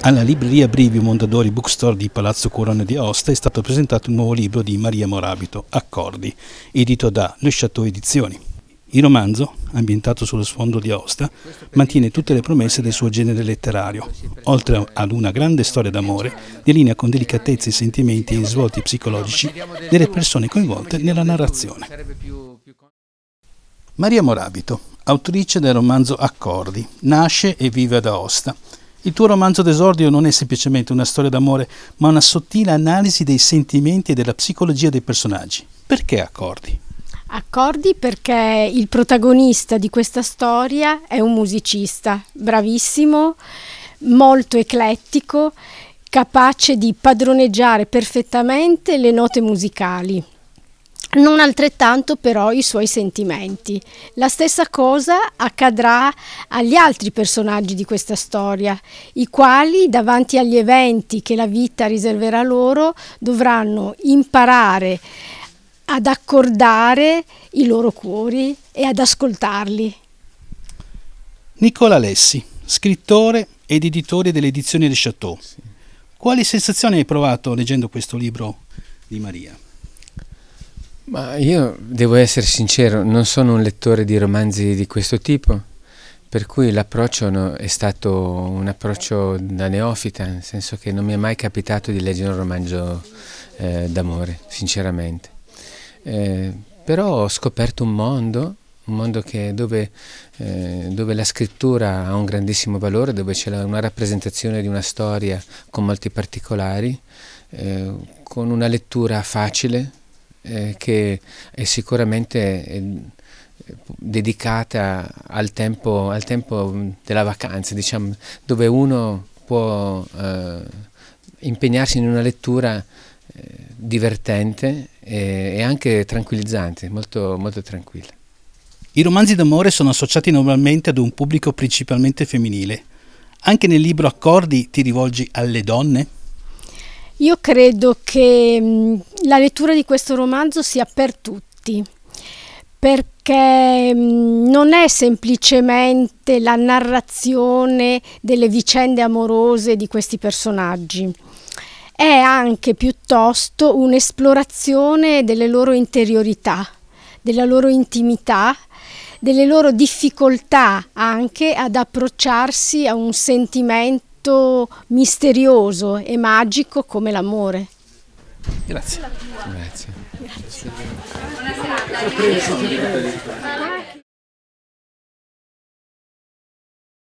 Alla libreria Brivio Mondadori Bookstore di Palazzo Corona di Aosta è stato presentato un nuovo libro di Maria Morabito, Accordi, edito da Le Chateau Edizioni. Il romanzo, ambientato sullo sfondo di Aosta, mantiene tutte le promesse del suo genere letterario. Oltre ad una grande storia d'amore, delinea con delicatezza i sentimenti e i svolti psicologici delle persone coinvolte nella narrazione. Maria Morabito, autrice del romanzo Accordi, nasce e vive ad Aosta il tuo romanzo d'esordio non è semplicemente una storia d'amore, ma una sottile analisi dei sentimenti e della psicologia dei personaggi. Perché accordi? Accordi perché il protagonista di questa storia è un musicista bravissimo, molto eclettico, capace di padroneggiare perfettamente le note musicali non altrettanto però i suoi sentimenti. La stessa cosa accadrà agli altri personaggi di questa storia, i quali davanti agli eventi che la vita riserverà loro dovranno imparare ad accordare i loro cuori e ad ascoltarli. Nicola Lessi, scrittore ed editore delle edizioni de Chateau. Quali sensazioni hai provato leggendo questo libro di Maria? Ma io devo essere sincero, non sono un lettore di romanzi di questo tipo, per cui l'approccio è stato un approccio da neofita, nel senso che non mi è mai capitato di leggere un romanzo eh, d'amore, sinceramente. Eh, però ho scoperto un mondo, un mondo che, dove, eh, dove, la scrittura ha un grandissimo valore, dove c'è una rappresentazione di una storia con molti particolari, eh, con una lettura facile, eh, che è sicuramente eh, dedicata al tempo, al tempo, mm, della vacanza, diciamo, dove uno può eh, impegnarsi in una lettura eh, divertente e, anche tranquillizzante, molto, molto tranquilla. I romanzi d'amore sono associati normalmente ad un pubblico principalmente femminile. Anche nel libro Accordi ti rivolgi alle donne? Io credo che mm, la lettura di questo romanzo sia per tutti, perché mm, non è semplicemente la narrazione delle vicende amorose di questi personaggi, è anche piuttosto un'esplorazione delle loro interiorità, della loro intimità, delle loro difficoltà anche ad approcciarsi a un sentimento tanto misterioso e magico come l'amore. Grazie. Grazie. Grazie. Grazie.